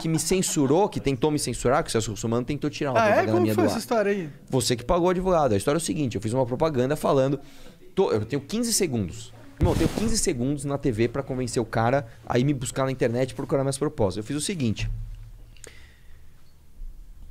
que me censurou, que tentou me censurar, que o Celso Russomano tentou tirar uma ah, é? propaganda é? Como minha foi do ar. essa história aí? Você que pagou o advogado. A história é o seguinte, eu fiz uma propaganda falando... Tô, eu tenho 15 segundos. Irmão, eu tenho 15 segundos na TV para convencer o cara a ir me buscar na internet e procurar minhas propostas. Eu fiz o seguinte...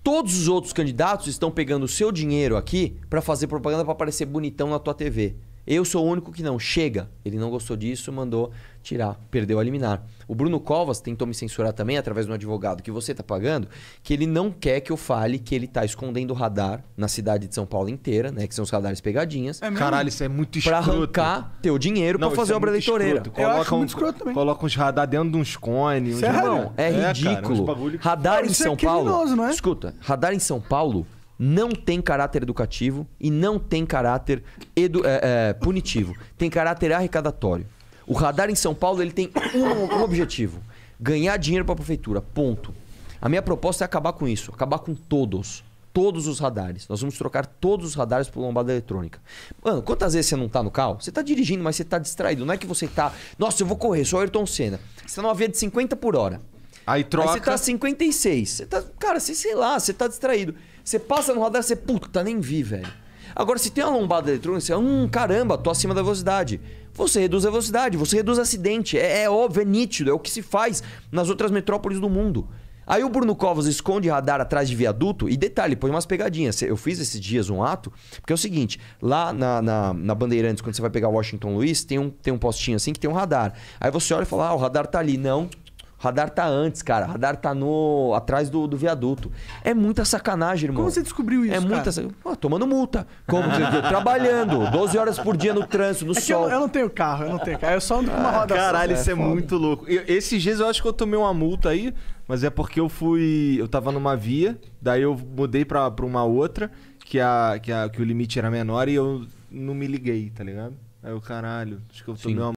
Todos os outros candidatos estão pegando o seu dinheiro aqui para fazer propaganda para aparecer bonitão na tua TV. Eu sou o único que não. Chega. Ele não gostou disso, mandou tirar. Perdeu a liminar. O Bruno Covas tentou me censurar também, através de um advogado que você está pagando, que ele não quer que eu fale que ele está escondendo o radar na cidade de São Paulo inteira, né? Que são os radares pegadinhas. É Caralho, isso é muito escroto. Pra arrancar teu dinheiro para fazer é obra eleitoreira. Coloca, um, também. coloca uns radar dentro de uns cones. Uns... Não, é, é ridículo. Cara, radar em é São Paulo... Não é? Escuta, radar em São Paulo não tem caráter educativo e não tem caráter edu, é, é, punitivo. Tem caráter arrecadatório. O radar em São Paulo ele tem um, um objetivo: ganhar dinheiro para a prefeitura. Ponto. A minha proposta é acabar com isso, acabar com todos. Todos os radares. Nós vamos trocar todos os radares por lombada eletrônica. Mano, quantas vezes você não tá no carro? Você tá dirigindo, mas você tá distraído. Não é que você tá. Nossa, eu vou correr, sou Ayrton Senna. Você tá numa via de 50 por hora. Aí troca. Aí você tá 56. Você tá, cara, você sei lá, você tá distraído. Você passa no radar, você puta, nem vi, velho. Agora, se tem uma lombada eletrônica, você, hum, caramba, tô acima da velocidade. Você reduz a velocidade, você reduz acidente. É, é óbvio, é nítido, é o que se faz nas outras metrópoles do mundo. Aí o Bruno Covas esconde radar atrás de viaduto e detalhe, põe umas pegadinhas. Eu fiz esses dias um ato, porque é o seguinte: lá na, na, na Bandeirantes, quando você vai pegar Washington Luiz, tem um, tem um postinho assim que tem um radar. Aí você olha e fala: ah, o radar tá ali. Não, radar tá antes, cara. radar tá no atrás do, do viaduto. É muita sacanagem, irmão. Como você descobriu isso, É cara? muita sacanagem. tomando multa. Como? Trabalhando. 12 horas por dia no trânsito, no é sol. Eu, eu, não tenho carro, eu não tenho carro. Eu só ando com uma ah, roda Caralho, só. isso é, é muito louco. Eu, esses dias eu acho que eu tomei uma multa aí, mas é porque eu fui... Eu tava numa via, daí eu mudei pra, pra uma outra, que, a, que, a, que o limite era menor e eu não me liguei, tá ligado? Aí eu, caralho, acho que eu tomei Sim. uma